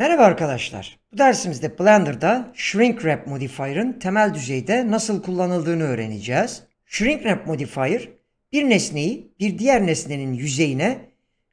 Merhaba arkadaşlar. Bu dersimizde Blender'da Shrink Wrap Modifier'ın temel düzeyde nasıl kullanıldığını öğreneceğiz. Shrink Wrap Modifier bir nesneyi bir diğer nesnenin yüzeyine,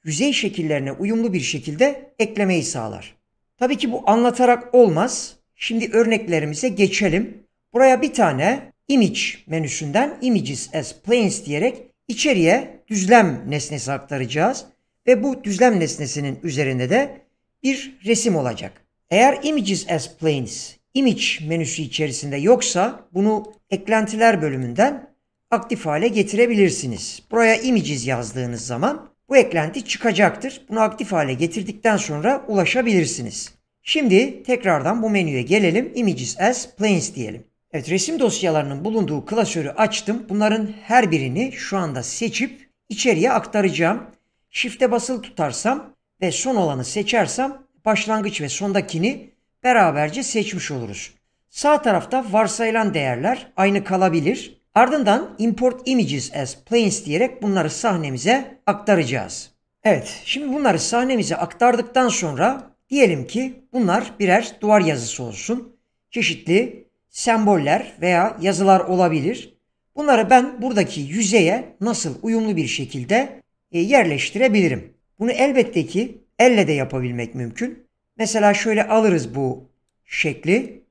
yüzey şekillerine uyumlu bir şekilde eklemeyi sağlar. Tabii ki bu anlatarak olmaz. Şimdi örneklerimize geçelim. Buraya bir tane image menüsünden images as planes diyerek içeriye düzlem nesnesi aktaracağız ve bu düzlem nesnesinin üzerinde de bir resim olacak. Eğer Images as Planes Image menüsü içerisinde yoksa bunu eklentiler bölümünden aktif hale getirebilirsiniz. Buraya Images yazdığınız zaman bu eklenti çıkacaktır. Bunu aktif hale getirdikten sonra ulaşabilirsiniz. Şimdi tekrardan bu menüye gelelim. Images as Planes diyelim. Evet resim dosyalarının bulunduğu klasörü açtım. Bunların her birini şu anda seçip içeriye aktaracağım. Shift'e basılı tutarsam ve son olanı seçersem başlangıç ve sondakini beraberce seçmiş oluruz. Sağ tarafta varsayılan değerler aynı kalabilir. Ardından import images as planes diyerek bunları sahnemize aktaracağız. Evet, şimdi bunları sahnemize aktardıktan sonra diyelim ki bunlar birer duvar yazısı olsun. Çeşitli semboller veya yazılar olabilir. Bunları ben buradaki yüzeye nasıl uyumlu bir şekilde e, yerleştirebilirim? Bunu elbette ki elle de yapabilmek mümkün. Mesela şöyle alırız bu şekli.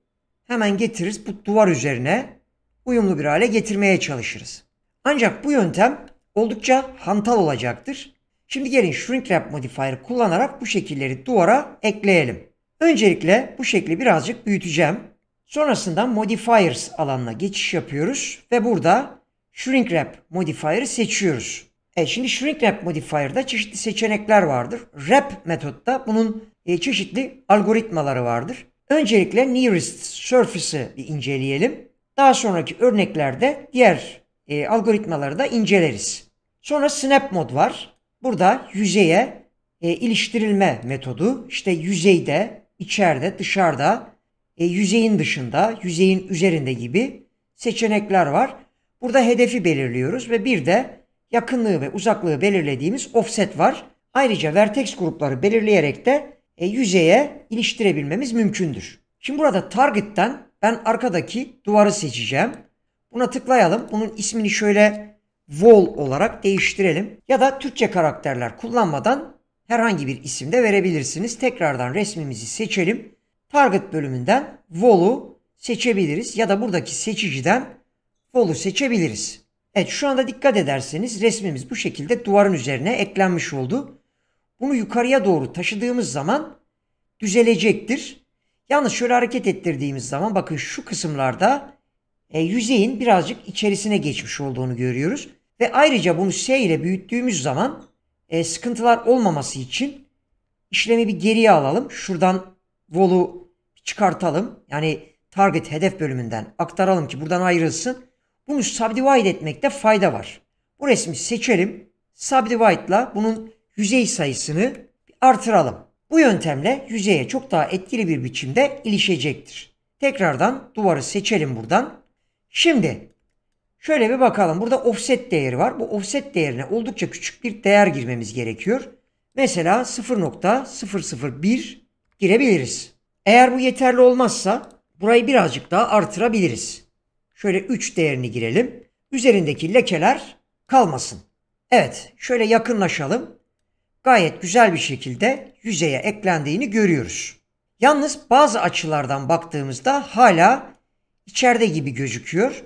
Hemen getiririz bu duvar üzerine uyumlu bir hale getirmeye çalışırız. Ancak bu yöntem oldukça hantal olacaktır. Şimdi gelin shrink wrap modifier kullanarak bu şekilleri duvara ekleyelim. Öncelikle bu şekli birazcık büyüteceğim. Sonrasında modifiers alanına geçiş yapıyoruz ve burada shrink wrap modifier'ı seçiyoruz. E şimdi shrink wrap modifier'da çeşitli seçenekler vardır. Wrap metotta bunun e, çeşitli algoritmaları vardır. Öncelikle nearest surface'ı bir inceleyelim. Daha sonraki örneklerde diğer e, algoritmaları da inceleriz. Sonra snap mod var. Burada yüzeye e, iliştirilme metodu. İşte yüzeyde, içeride, dışarıda, e, yüzeyin dışında, yüzeyin üzerinde gibi seçenekler var. Burada hedefi belirliyoruz ve bir de yakınlığı ve uzaklığı belirlediğimiz offset var. Ayrıca vertex grupları belirleyerek de e, yüzeye iliştirebilmemiz mümkündür. Şimdi burada target'ten ben arkadaki duvarı seçeceğim. Buna tıklayalım. Bunun ismini şöyle wall olarak değiştirelim. Ya da Türkçe karakterler kullanmadan herhangi bir isim de verebilirsiniz. Tekrardan resmimizi seçelim. Target bölümünden wall'u seçebiliriz ya da buradaki seçiciden wall'u seçebiliriz. Evet şu anda dikkat ederseniz resmimiz bu şekilde duvarın üzerine eklenmiş oldu. Bunu yukarıya doğru taşıdığımız zaman düzelecektir. Yalnız şöyle hareket ettirdiğimiz zaman bakın şu kısımlarda e, yüzeyin birazcık içerisine geçmiş olduğunu görüyoruz. Ve ayrıca bunu S ile büyüttüğümüz zaman e, sıkıntılar olmaması için işlemi bir geriye alalım. Şuradan volu çıkartalım. Yani target hedef bölümünden aktaralım ki buradan ayrılsın. Bunu subdivide etmekte fayda var. Bu resmi seçelim. ile bunun yüzey sayısını artıralım. Bu yöntemle yüzeye çok daha etkili bir biçimde ilişecektir. Tekrardan duvarı seçelim buradan. Şimdi şöyle bir bakalım. Burada offset değeri var. Bu offset değerine oldukça küçük bir değer girmemiz gerekiyor. Mesela 0.001 girebiliriz. Eğer bu yeterli olmazsa burayı birazcık daha artırabiliriz. Şöyle 3 değerini girelim. Üzerindeki lekeler kalmasın. Evet şöyle yakınlaşalım. Gayet güzel bir şekilde yüzeye eklendiğini görüyoruz. Yalnız bazı açılardan baktığımızda hala içeride gibi gözüküyor.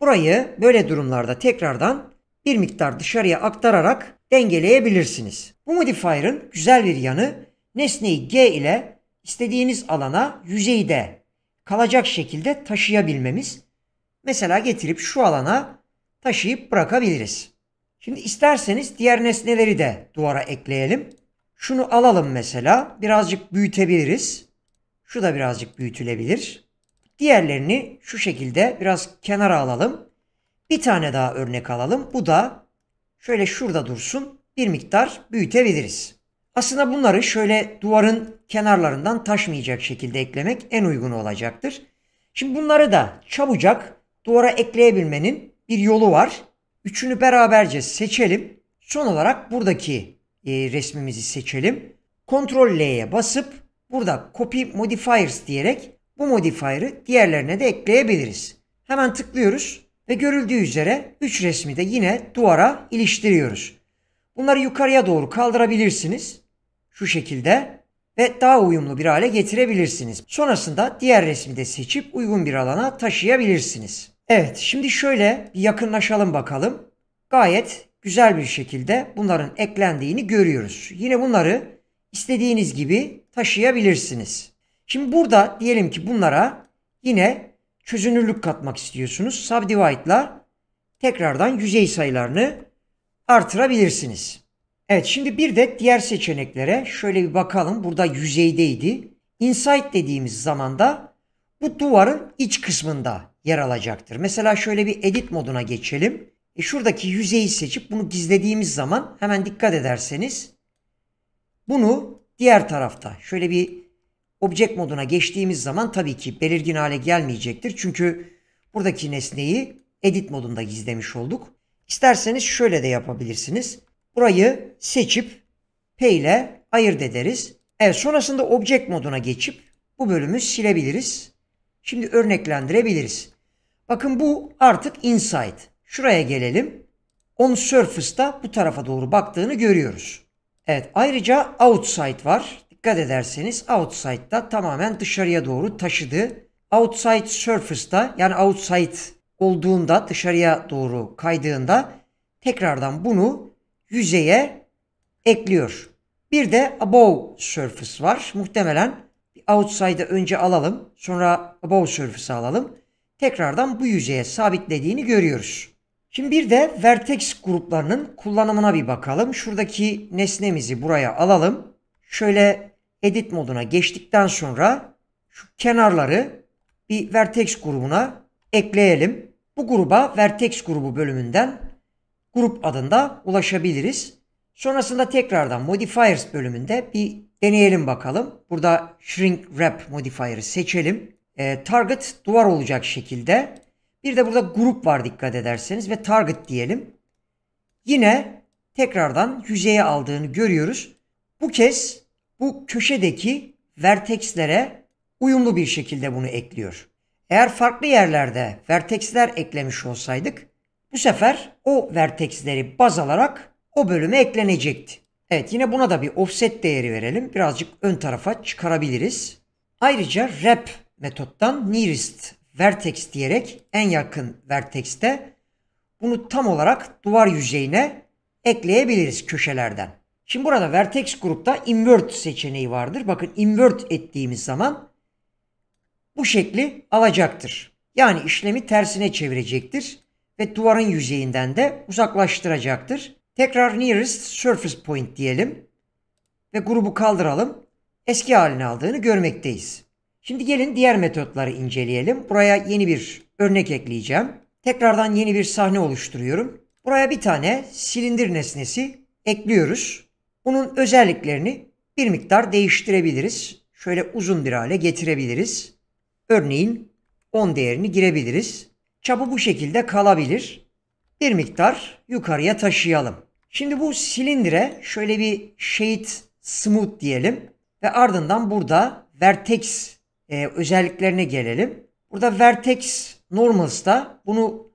Burayı böyle durumlarda tekrardan bir miktar dışarıya aktararak dengeleyebilirsiniz. Bu modifier'ın güzel bir yanı nesneyi G ile istediğiniz alana yüzeyi de kalacak şekilde taşıyabilmemiz. Mesela getirip şu alana taşıyıp bırakabiliriz. Şimdi isterseniz diğer nesneleri de duvara ekleyelim. Şunu alalım mesela. Birazcık büyütebiliriz. Şu da birazcık büyütülebilir. Diğerlerini şu şekilde biraz kenara alalım. Bir tane daha örnek alalım. Bu da şöyle şurada dursun. Bir miktar büyütebiliriz. Aslında bunları şöyle duvarın kenarlarından taşmayacak şekilde eklemek en uygun olacaktır. Şimdi bunları da çabucak duvara ekleyebilmenin bir yolu var. Üçünü beraberce seçelim. Son olarak buradaki e, resmimizi seçelim. Ctrl L'ye basıp burada Copy Modifiers diyerek bu modifier'ı diğerlerine de ekleyebiliriz. Hemen tıklıyoruz ve görüldüğü üzere 3 resmi de yine duvara iliştiriyoruz. Bunları yukarıya doğru kaldırabilirsiniz. Şu şekilde ve daha uyumlu bir hale getirebilirsiniz. Sonrasında diğer resmi de seçip uygun bir alana taşıyabilirsiniz. Evet şimdi şöyle bir yakınlaşalım bakalım. Gayet güzel bir şekilde bunların eklendiğini görüyoruz. Yine bunları istediğiniz gibi taşıyabilirsiniz. Şimdi burada diyelim ki bunlara yine çözünürlük katmak istiyorsunuz. Subdivide'la tekrardan yüzey sayılarını artırabilirsiniz. Evet şimdi bir de diğer seçeneklere şöyle bir bakalım. Burada yüzeydeydi. inside dediğimiz zaman da bu duvarın iç kısmında yer alacaktır. Mesela şöyle bir edit moduna geçelim. E şuradaki yüzeyi seçip bunu gizlediğimiz zaman hemen dikkat ederseniz bunu diğer tarafta şöyle bir object moduna geçtiğimiz zaman tabii ki belirgin hale gelmeyecektir. Çünkü buradaki nesneyi edit modunda gizlemiş olduk. İsterseniz şöyle de yapabilirsiniz. Burayı seçip P ile ayırt ederiz. Evet sonrasında object moduna geçip bu bölümü silebiliriz. Şimdi örneklendirebiliriz. Bakın bu artık inside. Şuraya gelelim. On surface'da bu tarafa doğru baktığını görüyoruz. Evet ayrıca outside var. Dikkat ederseniz outside'da tamamen dışarıya doğru taşıdı. Outside surface'da yani outside olduğunda dışarıya doğru kaydığında tekrardan bunu yüzeye ekliyor. Bir de above surface var. Muhtemelen outside'ı önce alalım. Sonra above surface'ı alalım tekrardan bu yüzeye sabitlediğini görüyoruz. Şimdi bir de vertex gruplarının kullanımına bir bakalım. Şuradaki nesnemizi buraya alalım. Şöyle edit moduna geçtikten sonra şu kenarları bir vertex grubuna ekleyelim. Bu gruba vertex grubu bölümünden grup adında ulaşabiliriz. Sonrasında tekrardan modifiers bölümünde bir deneyelim bakalım. Burada shrink wrap modifier'ı seçelim e, target duvar olacak şekilde. Bir de burada grup var dikkat ederseniz ve target diyelim. Yine tekrardan yüzeye aldığını görüyoruz. Bu kez bu köşedeki vertexlere uyumlu bir şekilde bunu ekliyor. Eğer farklı yerlerde vertexler eklemiş olsaydık bu sefer o vertexleri baz alarak o bölüme eklenecekti. Evet yine buna da bir offset değeri verelim. Birazcık ön tarafa çıkarabiliriz. Ayrıca wrap metottan nearest vertex diyerek en yakın vertexte bunu tam olarak duvar yüzeyine ekleyebiliriz köşelerden. Şimdi burada vertex grupta invert seçeneği vardır. Bakın invert ettiğimiz zaman bu şekli alacaktır. Yani işlemi tersine çevirecektir ve duvarın yüzeyinden de uzaklaştıracaktır. Tekrar nearest surface point diyelim ve grubu kaldıralım. Eski halini aldığını görmekteyiz. Şimdi gelin diğer metotları inceleyelim. Buraya yeni bir örnek ekleyeceğim. Tekrardan yeni bir sahne oluşturuyorum. Buraya bir tane silindir nesnesi ekliyoruz. Bunun özelliklerini bir miktar değiştirebiliriz. Şöyle uzun bir hale getirebiliriz. Örneğin 10 değerini girebiliriz. Çapı bu şekilde kalabilir. Bir miktar yukarıya taşıyalım. Şimdi bu silindire şöyle bir shade smooth diyelim ve ardından burada vertex e, özelliklerine gelelim. Burada Vertex Normals'da bunu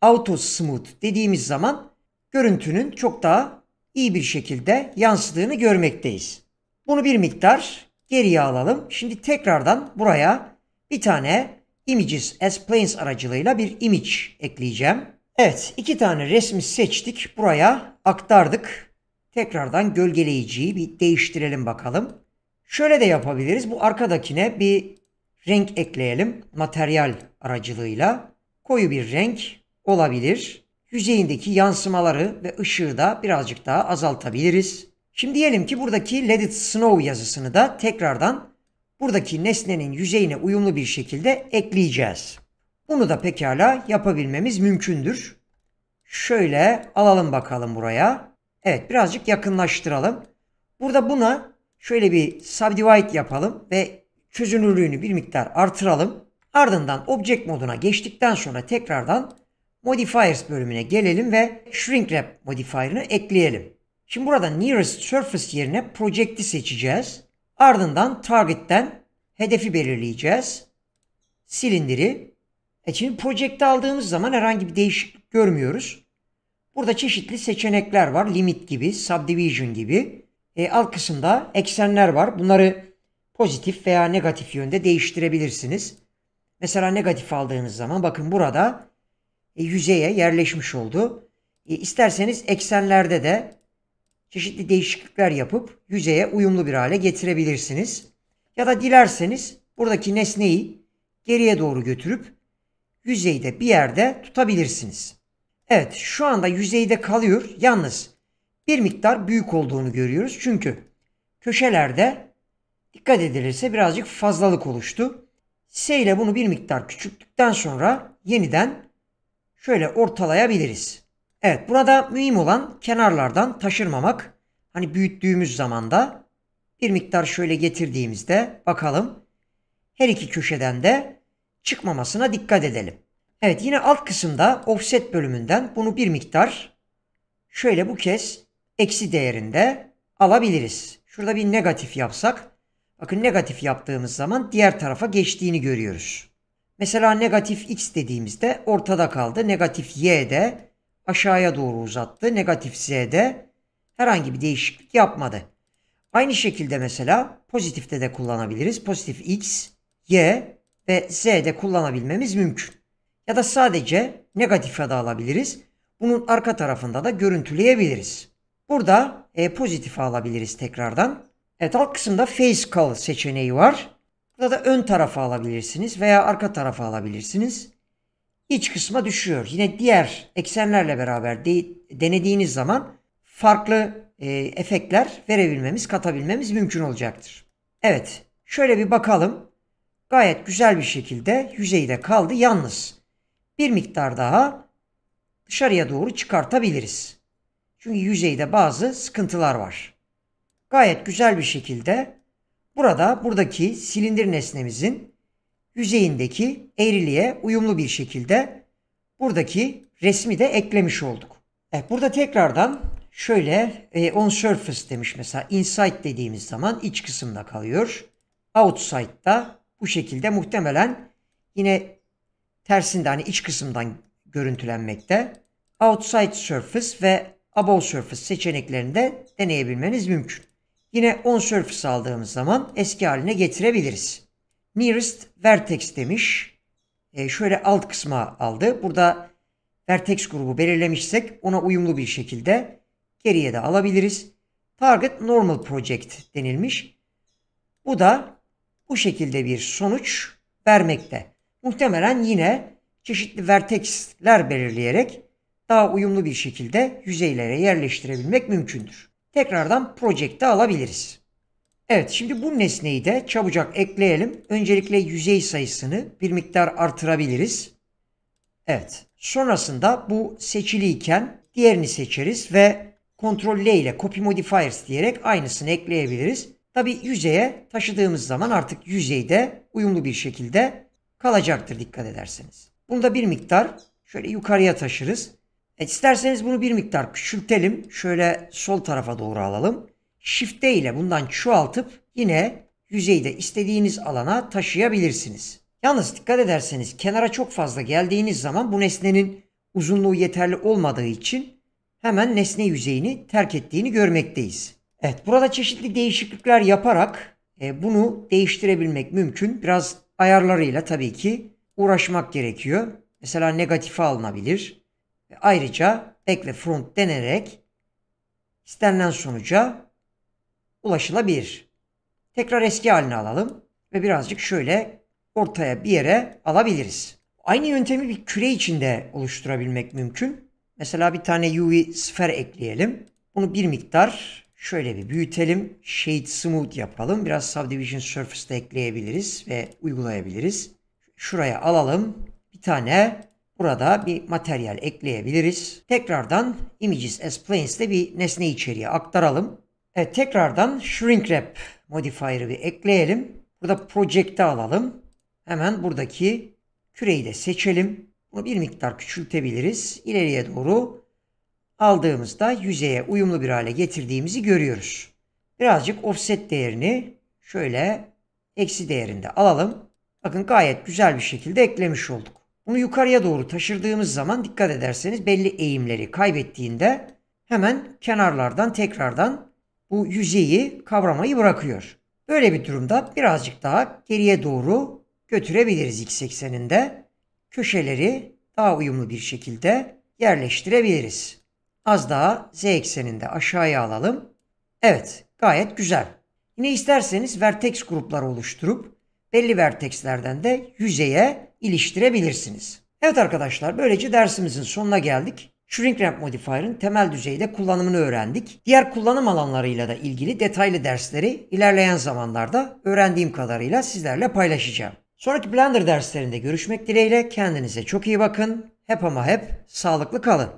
Auto Smooth dediğimiz zaman görüntünün çok daha iyi bir şekilde yansıdığını görmekteyiz. Bunu bir miktar geriye alalım. Şimdi tekrardan buraya bir tane Images as Planes aracılığıyla bir image ekleyeceğim. Evet iki tane resmi seçtik. Buraya aktardık. Tekrardan gölgeleyiciyi bir değiştirelim bakalım. Şöyle de yapabiliriz. Bu arkadakine bir renk ekleyelim. Materyal aracılığıyla koyu bir renk olabilir. Yüzeyindeki yansımaları ve ışığı da birazcık daha azaltabiliriz. Şimdi diyelim ki buradaki Let It Snow yazısını da tekrardan buradaki nesnenin yüzeyine uyumlu bir şekilde ekleyeceğiz. Bunu da pekala yapabilmemiz mümkündür. Şöyle alalım bakalım buraya. Evet birazcık yakınlaştıralım. Burada buna şöyle bir subdivide yapalım ve çözünürlüğünü bir miktar artıralım. Ardından object moduna geçtikten sonra tekrardan modifiers bölümüne gelelim ve shrink wrap modifier'ını ekleyelim. Şimdi burada nearest surface yerine project'i seçeceğiz. Ardından target'ten hedefi belirleyeceğiz. Silindiri. E şimdi project'i aldığımız zaman herhangi bir değişiklik görmüyoruz. Burada çeşitli seçenekler var. Limit gibi, subdivision gibi e, alt kısımda eksenler var. Bunları pozitif veya negatif yönde değiştirebilirsiniz. Mesela negatif aldığınız zaman bakın burada e, yüzeye yerleşmiş oldu. E, isterseniz eksenlerde de çeşitli değişiklikler yapıp yüzeye uyumlu bir hale getirebilirsiniz. Ya da dilerseniz buradaki nesneyi geriye doğru götürüp yüzeyde bir yerde tutabilirsiniz. Evet şu anda yüzeyde kalıyor. Yalnız bir miktar büyük olduğunu görüyoruz. Çünkü köşelerde dikkat edilirse birazcık fazlalık oluştu. S ile bunu bir miktar küçülttükten sonra yeniden şöyle ortalayabiliriz. Evet burada mühim olan kenarlardan taşırmamak. Hani büyüttüğümüz zaman da bir miktar şöyle getirdiğimizde bakalım her iki köşeden de çıkmamasına dikkat edelim. Evet yine alt kısımda offset bölümünden bunu bir miktar şöyle bu kez eksi değerinde alabiliriz. Şurada bir negatif yapsak bakın negatif yaptığımız zaman diğer tarafa geçtiğini görüyoruz. Mesela negatif x dediğimizde ortada kaldı. Negatif y de aşağıya doğru uzattı. Negatif z de herhangi bir değişiklik yapmadı. Aynı şekilde mesela pozitifte de kullanabiliriz. Pozitif x, y ve z de kullanabilmemiz mümkün. Ya da sadece negatif de alabiliriz. Bunun arka tarafında da görüntüleyebiliriz. Burada e, pozitifi alabiliriz tekrardan. Evet alt kısımda face call seçeneği var. Burada da ön tarafa alabilirsiniz veya arka tarafa alabilirsiniz. İç kısma düşüyor. Yine diğer eksenlerle beraber de, denediğiniz zaman farklı e, efektler verebilmemiz, katabilmemiz mümkün olacaktır. Evet, şöyle bir bakalım. Gayet güzel bir şekilde yüzeyde kaldı. Yalnız bir miktar daha dışarıya doğru çıkartabiliriz. Çünkü yüzeyde bazı sıkıntılar var. Gayet güzel bir şekilde burada buradaki silindir nesnemizin yüzeyindeki eğriliğe uyumlu bir şekilde buradaki resmi de eklemiş olduk. Evet, eh, burada tekrardan şöyle e, on surface demiş mesela inside dediğimiz zaman iç kısımda kalıyor. outside da bu şekilde muhtemelen yine tersinde hani iç kısımdan görüntülenmekte. Outside surface ve Above Surface seçeneklerinde deneyebilmeniz mümkün. Yine On Surface aldığımız zaman eski haline getirebiliriz. Nearest Vertex demiş. E şöyle alt kısma aldı. Burada Vertex grubu belirlemişsek ona uyumlu bir şekilde geriye de alabiliriz. Target Normal Project denilmiş. Bu da bu şekilde bir sonuç vermekte. Muhtemelen yine çeşitli vertexler belirleyerek daha uyumlu bir şekilde yüzeylere yerleştirebilmek mümkündür. Tekrardan projekte alabiliriz. Evet şimdi bu nesneyi de çabucak ekleyelim. Öncelikle yüzey sayısını bir miktar artırabiliriz. Evet sonrasında bu seçiliyken diğerini seçeriz ve Ctrl L ile Copy Modifiers diyerek aynısını ekleyebiliriz. Tabi yüzeye taşıdığımız zaman artık yüzeyde uyumlu bir şekilde kalacaktır dikkat ederseniz. Bunu da bir miktar şöyle yukarıya taşırız. E isterseniz bunu bir miktar küçültelim. Şöyle sol tarafa doğru alalım. Shift ile bundan çoğaltıp yine yüzeyde istediğiniz alana taşıyabilirsiniz. Yalnız dikkat ederseniz kenara çok fazla geldiğiniz zaman bu nesnenin uzunluğu yeterli olmadığı için hemen nesne yüzeyini terk ettiğini görmekteyiz. Evet burada çeşitli değişiklikler yaparak e, bunu değiştirebilmek mümkün. Biraz ayarlarıyla tabii ki uğraşmak gerekiyor. Mesela negatife alınabilir. Ayrıca back ve front denerek istenilen sonuca ulaşılabilir. Tekrar eski halini alalım ve birazcık şöyle ortaya bir yere alabiliriz. Aynı yöntemi bir küre içinde oluşturabilmek mümkün. Mesela bir tane UV sfer ekleyelim. Bunu bir miktar şöyle bir büyütelim. Shade Smooth yapalım. Biraz Subdivision Surface de ekleyebiliriz ve uygulayabiliriz. Şuraya alalım. Bir tane Burada bir materyal ekleyebiliriz. Tekrardan images as planes'te bir nesne içeriye aktaralım. Evet, tekrardan shrink wrap modifier'ı bir ekleyelim. Burada project'i alalım. Hemen buradaki küreyi de seçelim. Bunu bir miktar küçültebiliriz. İleriye doğru aldığımızda yüzeye uyumlu bir hale getirdiğimizi görüyoruz. Birazcık offset değerini şöyle eksi değerinde alalım. Bakın gayet güzel bir şekilde eklemiş olduk. Bunu yukarıya doğru taşırdığımız zaman dikkat ederseniz belli eğimleri kaybettiğinde hemen kenarlardan tekrardan bu yüzeyi kavramayı bırakıyor. Böyle bir durumda birazcık daha geriye doğru götürebiliriz x ekseninde. Köşeleri daha uyumlu bir şekilde yerleştirebiliriz. Az daha z ekseninde aşağıya alalım. Evet gayet güzel. Yine isterseniz vertex grupları oluşturup belli vertexlerden de yüzeye iliştirebilirsiniz. Evet arkadaşlar böylece dersimizin sonuna geldik. Shrink Wrap Modifier'ın temel düzeyde kullanımını öğrendik. Diğer kullanım alanlarıyla da ilgili detaylı dersleri ilerleyen zamanlarda öğrendiğim kadarıyla sizlerle paylaşacağım. Sonraki Blender derslerinde görüşmek dileğiyle kendinize çok iyi bakın. Hep ama hep sağlıklı kalın.